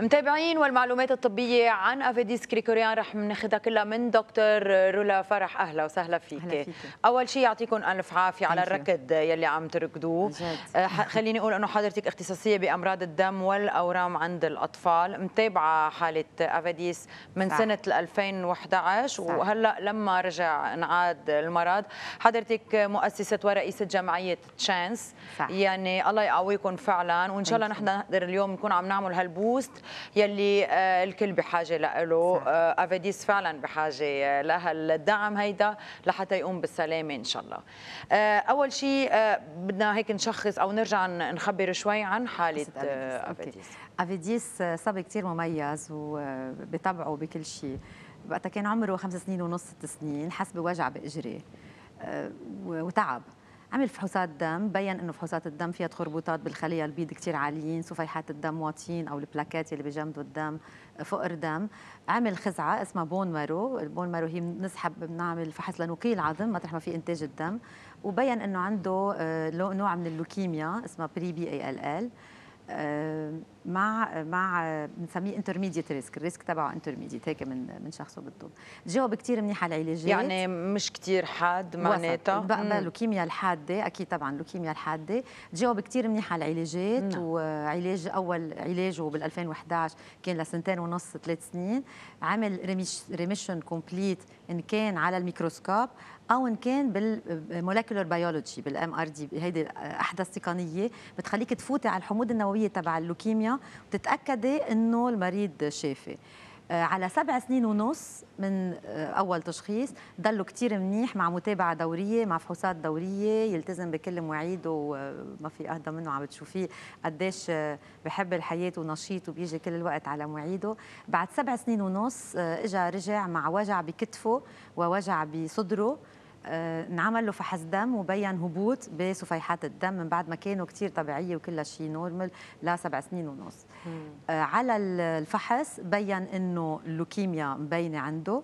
متابعين والمعلومات الطبية عن أفيديس كريكوريان رح ناخذها كلها من دكتور رولا فرح أهلا وسهلا فيك. أهلا فيك أول شيء يعطيكم ألف عافية على الركض يلي عم تركضوه أه، خليني أقول أنه حضرتك اختصاصية بأمراض الدم والأورام عند الأطفال متابعة حالة أفيديس من صح. سنة 2011 وهلأ لما رجع انعاد المرض حضرتك مؤسسة ورئيسة جمعية تشانس صح. يعني الله يقويكم فعلا وإن شاء الله نحن نقدر اليوم نكون عم نعمل هالبوست يلي آه، الكل بحاجه له آه، افيديس فعلا بحاجه آه، لهالدعم هيدا لحتى يقوم بالسلامه ان شاء الله اول شيء بدنا هيك نشخص او نرجع نخبر شوي عن حاله افيديس افيديس صبي كثير مميز وبطبعه بكل شيء وقتها كان عمره خمس سنين ونص ست سنين حس بوجع باجريه وتعب عمل فحوصات دم بين انه فحوصات الدم فيها تخربطات بالخليه البيض كثير عاليين صفيحات الدم واطيين او البلاكات اللي بجمدوا الدم فقر دم عمل خزعه اسمها بون مارو البون مارو هي بنسحب بنعمل فحص لنقي العظم مطرح ما في انتاج الدم وبين انه عنده آه، نوع من اللوكيميا اسمها بري بي اي ال ال مع مع بنسميه انترميديت ريسك الريسك تبعه انترميديت هيك من من شخصه بالضبط جاوب كثير منيح على العلاجات يعني مش كثير حاد معناتها بقى اللوكيميا الحاده اكيد طبعا اللوكيميا الحاده جاوب كثير منيح على العلاجات نعم. وعلاج اول علاجه بال 2011 كان لسنتين ونص ثلاث سنين عمل ريميشن كومبليت ان كان على الميكروسكوب او ان كان بالمولكيولر بيولوجي بالام ار دي هيدي احدث تقنيه بتخليك تفوتي على الحموض النوويه تبع اللوكيميا فيها وتتاكدي انه المريض شافي آه، على سبع سنين ونص من آه، اول تشخيص ضلوا كثير منيح مع متابعه دوريه مع فحوصات دوريه يلتزم بكل مواعيده وما في اهدى منه عم بتشوفيه قديش آه، بحب الحياه ونشيط وبيجي كل الوقت على مواعيده بعد سبع سنين ونص اجى رجع مع وجع بكتفه ووجع بصدره آه، انعمل له فحص دم وبين هبوط بصفيحات الدم من بعد ما كانوا كثير طبيعيه وكل شيء نورمال لسبع سنين ونص آه، على الفحص بين انه اللوكيميا مبينه عنده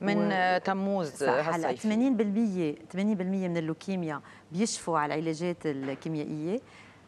من و... آه، تموز هلا 80% 80% من اللوكيميا بيشفوا على العلاجات الكيميائيه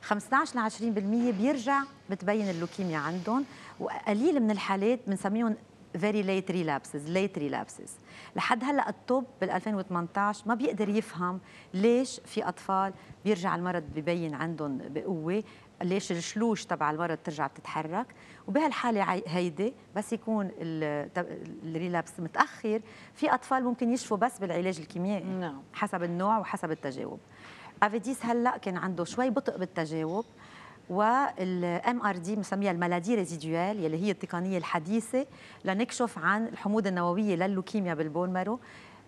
15 ل 20% بيرجع بتبين اللوكيميا عندهم وقليل من الحالات بنسميهم فيري ليت ريلابسز ليت ريلابسز لحد هلا الطب بال 2018 ما بيقدر يفهم ليش في اطفال بيرجع المرض ببين عندهم بقوه ليش الشلوش تبع المرض ترجع بتتحرك وبهالحاله هيدي بس يكون الريلابس متاخر في اطفال ممكن يشفوا بس بالعلاج الكيميائي نعم. حسب النوع وحسب التجاوب افيديس هلا كان عنده شوي بطء بالتجاوب والام ار دي بنسميها المالادي ريزيديوال يلي هي التقنيه الحديثه لنكشف عن الحموضه النوويه لللوكيميا بالبون مارو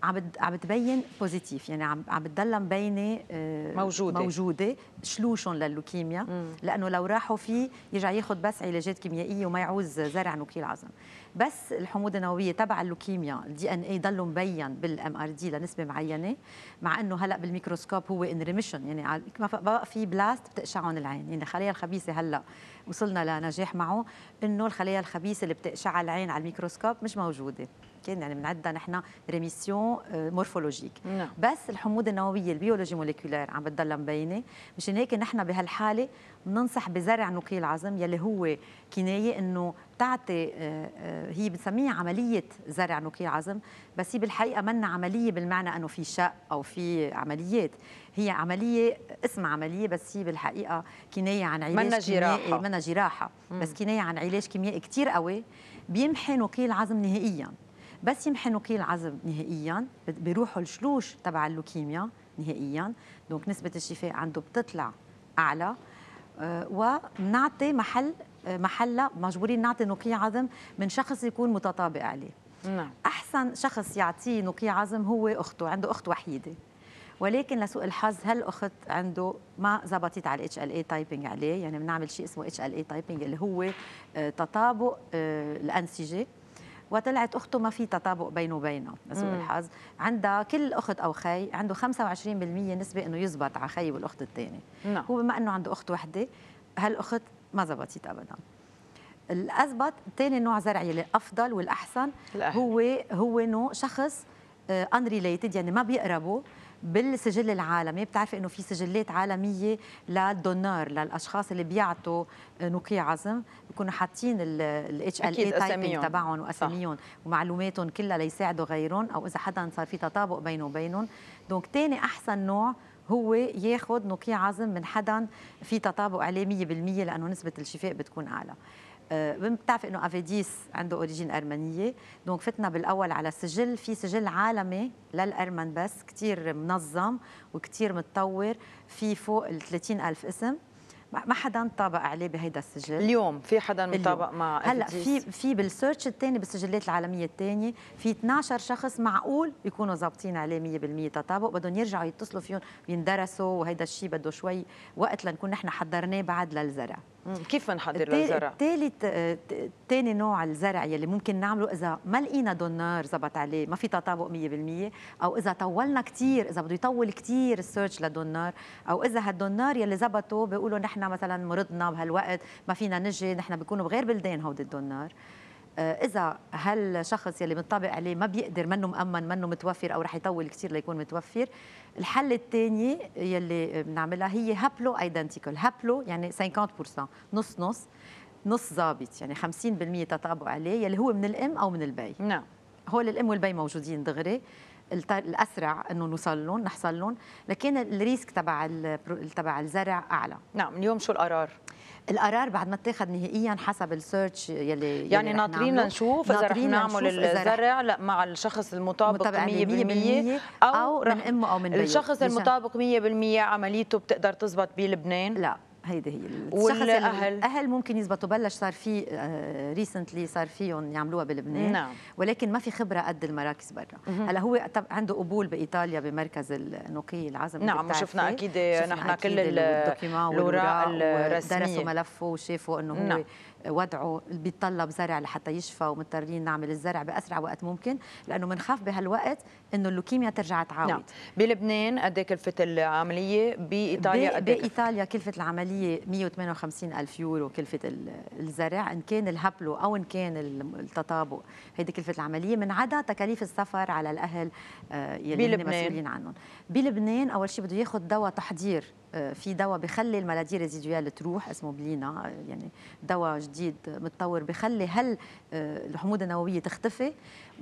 عم عم تبين بوزيتيف يعني عم عم مبينه آه، موجوده موجوده شلوشهم للوكيميا مم. لانه لو راحوا فيه يرجع ياخذ بس علاجات كيميائيه وما يعوز زرع نوكيل عظم بس الحموضه النوويه تبع اللوكيميا الدي ان اي ضل مبين بالام ار دي لنسبه معينه مع انه هلا بالميكروسكوب هو ان ريميشن يعني ما بقى في بلاست بتقشعهم العين يعني الخلايا الخبيثه هلا وصلنا لنجاح معه انه الخلايا الخبيثه اللي بتقشعها العين على الميكروسكوب مش موجوده كان يعني بنعدها نحن ريميسيون آه، نعم. مورفولوجيك بس الحموضه النوويه البيولوجي موليكولير عم بتضل مبينه مشان هيك نحن بهالحاله بننصح بزرع نقي العظم يلي هو كنايه انه بتعطي آه، آه، هي بنسميها عمليه زرع نوكيل عظم بس هي بالحقيقه منا عمليه بالمعنى انه في شق او في عمليات هي عمليه اسمها عمليه بس هي بالحقيقه كنايه عن علاج منا جراحه منا جراحه بس كنايه عن علاج كيميائي كثير قوي بيمحي نوكيل العظم نهائيا بس يمحي نوكيل العظم نهائيا بيروحوا الشلوش تبع اللوكيميا نهائيا دونك نسبه الشفاء عنده بتطلع اعلى آه، ومنعطي محل محلها مجبورين نعطي نقي عظم من شخص يكون متطابق عليه نعم. احسن شخص يعطيه نقي عظم هو اخته عنده اخت وحيده ولكن لسوء الحظ هالاخت عنده ما زبطت على الاتش ال اي تايبنج عليه يعني بنعمل شيء اسمه اتش ال اي تايبنج اللي هو آه، تطابق آه، الانسجه وطلعت اخته ما في تطابق بينه وبينه لسوء الحظ عندها كل اخت او خي عنده 25% نسبه انه يزبط على خي والاخت الثانيه نعم. هو بما انه عنده اخت وحده هالاخت ما زبطت ابدا الاثبت ثاني نوع زرعي الافضل والاحسن الأهل. هو هو نوع شخص ان آه، ريليتد يعني ما بيقربوا بالسجل العالمي بتعرفي انه في سجلات عالميه للدونور للاشخاص اللي بيعطوا نقي عظم بيكونوا حاطين الاتش ال اي تايبنج تبعهم واساميهم ومعلوماتهم كلها ليساعدوا غيرهم او اذا حدا صار في تطابق بينه وبينهم دونك ثاني احسن نوع هو ياخذ نقي عظم من حدا في تطابق عليه 100% لانه نسبه الشفاء بتكون اعلى آه، بتعرفي انه افيديس عنده اوريجين ارمنيه دونك فتنا بالاول على سجل في سجل عالمي للارمن بس كثير منظم وكثير متطور في فوق ال ألف اسم ما حدا طابق عليه بهيدا السجل اليوم في حدا مطابق مع هلا في في بالسيرش الثاني بالسجلات العالميه الثانيه في 12 شخص معقول يكونوا ظابطين عليه 100% تطابق بدهم يرجعوا يتصلوا فيهم يندرسوا وهيدا الشيء بده شوي وقت لنكون نحن حضرناه بعد للزرع كيف بنحضر للزرع؟ ثالث ثاني آه، نوع الزرع يلي ممكن نعمله اذا ما لقينا دونار زبط عليه ما في تطابق 100% او اذا طولنا كثير اذا بده يطول كثير السيرش لدونار او اذا هالدونار يلي زبطوا بيقولوا نحن مثلا مرضنا بهالوقت ما فينا نجي نحن بيكونوا بغير بلدان هودي الدونار آه، اذا هالشخص يلي بنطبق عليه ما بيقدر منه مامن منه متوفر او رح يطول كثير ليكون متوفر الحل الثاني يلي بنعملها هي هابلو ايدنتيكال هابلو يعني 50% نص نص نص ظابط يعني 50% تطابق عليه يلي هو من الام او من البي نعم هو الام والبي موجودين دغري الاسرع انه نوصل لهم نحصل لهم لكن الريسك تبع تبع الزرع اعلى نعم اليوم شو القرار القرار بعد ما اتخذ نهائيا حسب السيرش يلي يعني ناطرين نشوف اذا رح نعمل الزرع لا مع الشخص المطابق 100% او, أو من امه او من بيه الشخص المطابق 100% عمليته بتقدر تزبط بلبنان لا هيدي هي الشخص والاهل الاهل ممكن يزبطوا بلش صار في ريسنتلي آه، صار فيهم يعملوها بلبنان نعم. ولكن ما في خبره قد المراكز برا هلا هو عنده قبول بايطاليا بمركز النقي العظم نعم شفنا اكيد نحن كل الدوكيومون الاوراق الرسميه درسوا ملفه وشافوا انه هو نعم. وضعه بيتطلب زرع لحتى يشفى ومضطرين نعمل الزرع باسرع وقت ممكن لانه بنخاف بهالوقت انه اللوكيميا ترجع تعاود نعم. بلبنان قد إيه كلفه العمليه بايطاليا قد إيه بايطاليا كلفه العمليه 158 الف يورو كلفه الزرع ان كان الهبلو او ان كان التطابق هيدي كلفه العمليه من عدا تكاليف السفر على الاهل آه، يلي بلبنان. مسؤولين عنهم بلبنان اول شيء بده ياخذ دواء تحضير في دواء بخلي المالادي ريزيديوال تروح اسمه بلينا يعني دواء جديد متطور بخلي هل آه، الحموضه النوويه تختفي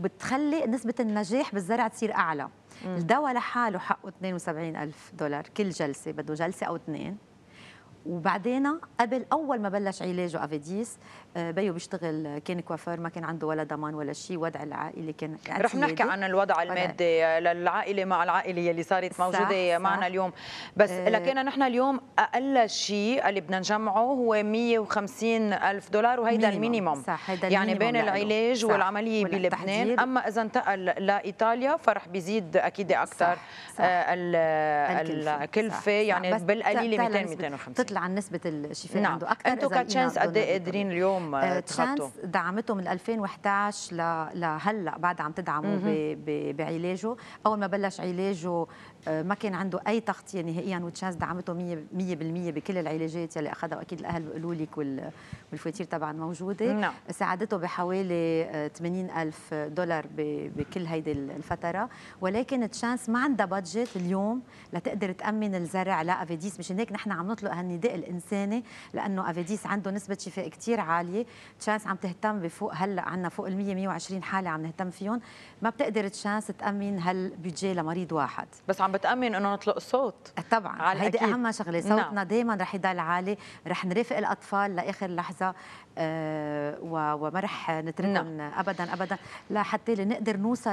بتخلي نسبه النجاح بالزرع تصير اعلى الدواء لحاله حقه 72 ألف دولار كل جلسه بده جلسه او اثنين وبعدين قبل اول ما بلش علاجه افيديس آه، بيو بيشتغل كان كوافير ما كان عنده ولا ضمان ولا شيء وضع العائله كان رح نحكي عن الوضع المادي للعائله مع العائله اللي صارت موجوده صح معنا صح اليوم بس أه لكن نحن اليوم اقل شيء اللي بدنا نجمعه هو 150 الف دولار وهيدا المينيموم صح هيدا يعني بين يعني. العلاج صح والعمليه بلبنان اما اذا انتقل لايطاليا فرح بيزيد اكيد اكثر صح صح آه، الكلفه, الكلفة. يعني بالقليله 200 250 بشكل عن نسبه الشفاء نعم. عنده اكثر انتم إيه، كتشانس نعم، قد ايه قادرين اليوم آه تشانس دعمته من 2011 لهلا بعد عم تدعمه ب... ب... بعلاجه اول ما بلش علاجه آه، ما كان عنده اي تغطيه نهائيا وتشانس دعمته 100% بكل العلاجات يلي اخذها واكيد الاهل بيقولوا لك وال... والفواتير طبعا موجوده نعم. ساعدته بحوالي 80 آه، الف دولار ب... بكل هيدي الفتره ولكن تشانس ما عندها بادجت اليوم لتقدر تامن الزرع لافيديس مشان هيك نحن عم نطلق هالنداء الاداء الانساني لانه افيديس عنده نسبه شفاء كثير عاليه تشانس عم تهتم بفوق هلا عندنا فوق ال 100 120 حاله عم نهتم فيهم ما بتقدر تشانس تامن هالبودجي لمريض واحد بس عم بتامن انه نطلق صوت طبعا هيدي اهم شغله صوتنا نعم. دائما رح يضل عالي رح نرافق الاطفال لاخر لحظه آه وما رح نتركهم نعم. ابدا ابدا لحتى لنقدر نوصل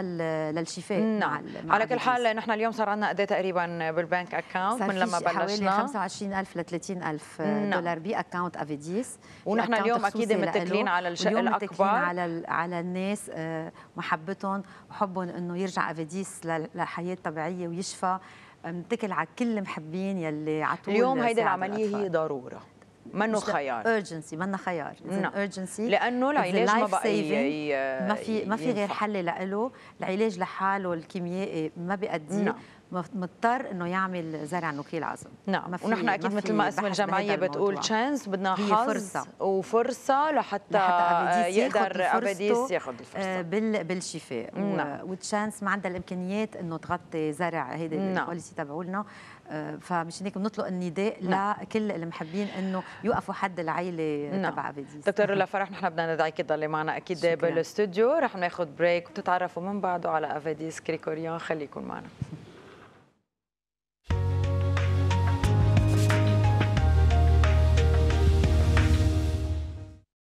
للشفاء نعم مع على كل حال نحن اليوم صار عندنا قد تقريبا بالبنك اكاونت من لما بلشنا حوالي 25000 ل 30 ألف نعم. دولار بي بأكاونت أفيديس ونحن اليوم أكيد متكلين على الشق الأكبر على على الناس آه، محبتهم وحبهم إنه يرجع أفيديس للحياة الطبيعية ويشفى متكل على كل المحبين يلي عطوا اليوم هيدي العمليه هي ضروره منه خيار اورجنسي منه خيار اورجنسي نعم. لانه العلاج ما بقى ي... ما في ما في غير حل له العلاج لحاله الكيميائي ما بيأدي نعم. مضطر انه يعمل زرع نخيل عظم نعم ونحن اكيد مثل ما اسم الجمعيه بتقول تشانس بدنا حظ فرصة. وفرصه لحتى, لحتى يقدر اباديس ياخذ آه، الفرصه بال بالشفاء نعم. وتشانس ما عندها الامكانيات انه تغطي زرع هيدي نعم. البوليسي تبعولنا فمش هيك بنطلق النداء نعم. لكل المحبين انه يوقفوا حد العائله نعم. تبع بديس دكتور رولا فرح نحن بدنا ندعيك تضلي معنا اكيد بالاستوديو رح ناخذ بريك وتتعرفوا من بعده على افاديس كريكوريان خليكم معنا